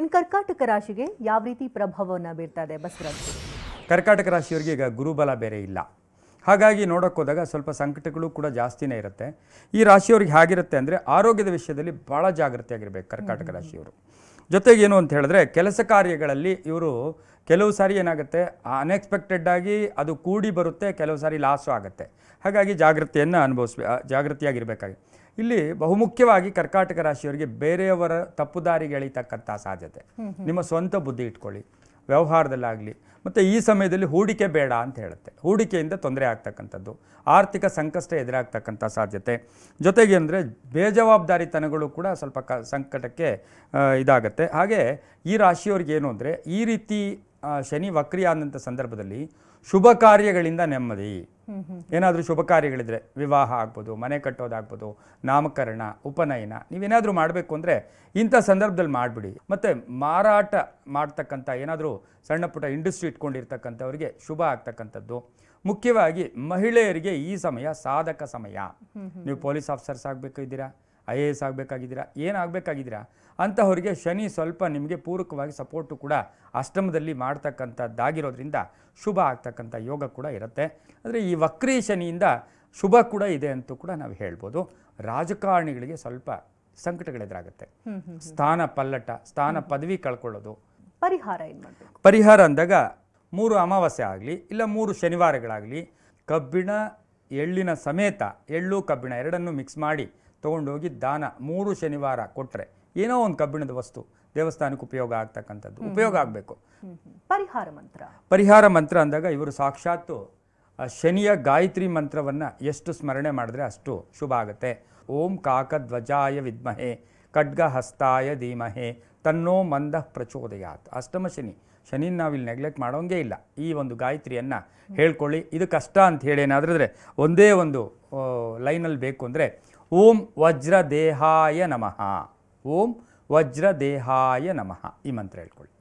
ಇನ್ನು ಕರ್ಕಾಟಕ ರಾಶಿಗೆ ಯಾವ ರೀತಿ ಪ್ರಭಾವವನ್ನು ಬೀರ್ತಾ ಇದೆ ಬಸವರಾಜ್ ಕರ್ಕಾಟಕ ರಾಶಿಯವರಿಗೆ ಈಗ ಗುರುಬಲ ಬೇರೆ ಇಲ್ಲ ಹಾಗಾಗಿ ಹೋದಾಗ ಸ್ವಲ್ಪ ಸಂಕಟಗಳು ಕೂಡ ಜಾಸ್ತಿನೇ ಇರುತ್ತೆ ಈ ರಾಶಿಯವ್ರಿಗೆ ಹೇಗಿರುತ್ತೆ ಅಂದರೆ ಆರೋಗ್ಯದ ವಿಷಯದಲ್ಲಿ ಭಾಳ ಜಾಗೃತಿಯಾಗಿರಬೇಕು ಕರ್ಕಾಟಕ ರಾಶಿಯವರು ಏನು ಅಂತ ಹೇಳಿದ್ರೆ ಕೆಲಸ ಕಾರ್ಯಗಳಲ್ಲಿ ಇವರು ಕೆಲವು ಸಾರಿ ಏನಾಗುತ್ತೆ ಅನ್ಎಕ್ಸ್ಪೆಕ್ಟೆಡ್ಡಾಗಿ ಅದು ಕೂಡಿ ಬರುತ್ತೆ ಕೆಲವು ಸಾರಿ ಲಾಸು ಆಗುತ್ತೆ ಹಾಗಾಗಿ ಜಾಗೃತಿಯನ್ನು ಅನುಭವಿಸ್ಬೇ ಜಾಗೃತಿಯಾಗಿರಬೇಕಾಗಿ ಇಲ್ಲಿ ಬಹುಮುಖ್ಯವಾಗಿ ಕರ್ಕಾಟಕ ರಾಶಿಯವರಿಗೆ ಬೇರೆಯವರ ತಪ್ಪುದಾರಿಗೆ ಎಳಿತಕ್ಕಂಥ ಸಾಧ್ಯತೆ ನಿಮ್ಮ ಸ್ವಂತ ಬುದ್ಧಿ ಇಟ್ಕೊಳ್ಳಿ ವ್ಯವಹಾರದಲ್ಲಾಗಲಿ ಮತ್ತು ಈ ಸಮಯದಲ್ಲಿ ಹೂಡಿಕೆ ಬೇಡ ಅಂತ ಹೇಳುತ್ತೆ ಹೂಡಿಕೆಯಿಂದ ತೊಂದರೆ ಆಗ್ತಕ್ಕಂಥದ್ದು ಆರ್ಥಿಕ ಸಂಕಷ್ಟ ಎದುರಾಗ್ತಕ್ಕಂಥ ಸಾಧ್ಯತೆ ಜೊತೆಗೆ ಅಂದರೆ ಬೇಜವಾಬ್ದಾರಿತನಗಳು ಕೂಡ ಸ್ವಲ್ಪ ಕ ಸಂಕಟಕ್ಕೆ ಇದಾಗುತ್ತೆ ಹಾಗೆ ಈ ರಾಶಿಯವ್ರಿಗೆ ಏನು ಅಂದರೆ ಈ ರೀತಿ ಶನಿ ವಕ್ರಿಯಾದಂಥ ಸಂದರ್ಭದಲ್ಲಿ ಶುಭ ಕಾರ್ಯಗಳಿಂದ ನೆಮ್ಮದಿ ಏನಾದರೂ ಶುಭ ಕಾರ್ಯಗಳಿದ್ರೆ ವಿವಾಹ ಆಗ್ಬೋದು ಮನೆ ಕಟ್ಟೋದಾಗ್ಬೋದು ನಾಮಕರಣ ಉಪನಯನ ನೀವೇನಾದರೂ ಮಾಡಬೇಕು ಅಂದರೆ ಇಂಥ ಸಂದರ್ಭದಲ್ಲಿ ಮಾಡಿಬಿಡಿ ಮತ್ತು ಮಾರಾಟ ಮಾಡ್ತಕ್ಕಂಥ ಏನಾದರೂ ಸಣ್ಣ ಪುಟ್ಟ ಇಂಡಸ್ಟ್ರಿ ಇಟ್ಕೊಂಡಿರ್ತಕ್ಕಂಥವ್ರಿಗೆ ಶುಭ ಆಗ್ತಕ್ಕಂಥದ್ದು ಮುಖ್ಯವಾಗಿ ಮಹಿಳೆಯರಿಗೆ ಈ ಸಮಯ ಸಾಧಕ ಸಮಯ ನೀವು ಪೊಲೀಸ್ ಆಫೀಸರ್ಸ್ ಆಗಬೇಕು ಇದ್ದೀರಾ ಐ ಎ ಎಸ್ ಆಗಬೇಕಾಗಿದ್ದೀರಾ ಏನಾಗಬೇಕಾಗಿದ್ದೀರಾ ಅಂಥವರಿಗೆ ಶನಿ ಸ್ವಲ್ಪ ನಿಮಗೆ ಪೂರಕವಾಗಿ ಸಪೋರ್ಟು ಕೂಡ ಅಷ್ಟಮದಲ್ಲಿ ಮಾಡ್ತಕ್ಕಂಥದ್ದಾಗಿರೋದ್ರಿಂದ ಶುಭ ಆಗ್ತಕ್ಕಂಥ ಯೋಗ ಕೂಡ ಇರುತ್ತೆ ಅಂದರೆ ಈ ವಕ್ರೀ ಶನಿಯಿಂದ ಶುಭ ಕೂಡ ಇದೆ ಅಂತೂ ಕೂಡ ನಾವು ಹೇಳ್ಬೋದು ರಾಜಕಾರಣಿಗಳಿಗೆ ಸ್ವಲ್ಪ ಸಂಕಟಗಳೆದುರಾಗುತ್ತೆ ಸ್ಥಾನ ಪಲ್ಲಟ ಸ್ಥಾನ ಪದವಿ ಕಳ್ಕೊಳ್ಳೋದು ಪರಿಹಾರ ಪರಿಹಾರ ಅಂದಾಗ ಮೂರು ಅಮಾವಾಸ್ಯೆ ಆಗಲಿ ಇಲ್ಲ ಮೂರು ಶನಿವಾರಗಳಾಗಲಿ ಕಬ್ಬಿಣ ಎಳ್ಳಿನ ಸಮೇತ ಎಳ್ಳು ಕಬ್ಬಿಣ ಎರಡನ್ನು ಮಿಕ್ಸ್ ಮಾಡಿ ತೊಗೊಂಡೋಗಿ ದಾನ ಮೂರು ಶನಿವಾರ ಕೊಟ್ಟರೆ ಏನೋ ಒಂದು ಕಬ್ಬಿಣದ ವಸ್ತು ದೇವಸ್ಥಾನಕ್ಕೆ ಉಪಯೋಗ ಆಗ್ತಕ್ಕಂಥದ್ದು ಉಪಯೋಗ ಆಗಬೇಕು ಪರಿಹಾರ ಮಂತ್ರ ಪರಿಹಾರ ಮಂತ್ರ ಅಂದಾಗ ಇವರು ಸಾಕ್ಷಾತ್ತು ಶನಿಯ ಗಾಯತ್ರಿ ಮಂತ್ರವನ್ನು ಎಷ್ಟು ಸ್ಮರಣೆ ಮಾಡಿದ್ರೆ ಅಷ್ಟು ಶುಭ ಆಗುತ್ತೆ ಓಂ ಧ್ವಜಾಯ ವಿದ್ಮಹೆ ಖಡ್ಗ ಹಸ್ತಾಯ ಧೀಮಹೆ ತನ್ನೋ ಮಂದ ಪ್ರಚೋದಯಾತ್ ಅಷ್ಟಮ ಶನಿ ಶನಿ ನಾವಿಲ್ಲಿ ನೆಗ್ಲೆಕ್ಟ್ ಮಾಡೋಂಗೇ ಇಲ್ಲ ಈ ಒಂದು ಗಾಯತ್ರಿಯನ್ನು ಹೇಳ್ಕೊಳ್ಳಿ ಇದು ಕಷ್ಟ ಅಂತ ಹೇಳಿ ಒಂದೇ ಒಂದು ಲೈನಲ್ಲಿ ಬೇಕು ಅಂದರೆ ಓಂ ವಜ್ರದೇಹಾಯ ನಮಃ ಓಂ ವಜ್ರದೇಹಾಯ ನಮಃ ಈ ಮಂತ್ರ ಹೇಳ್ಕೊಳ್ಳಿ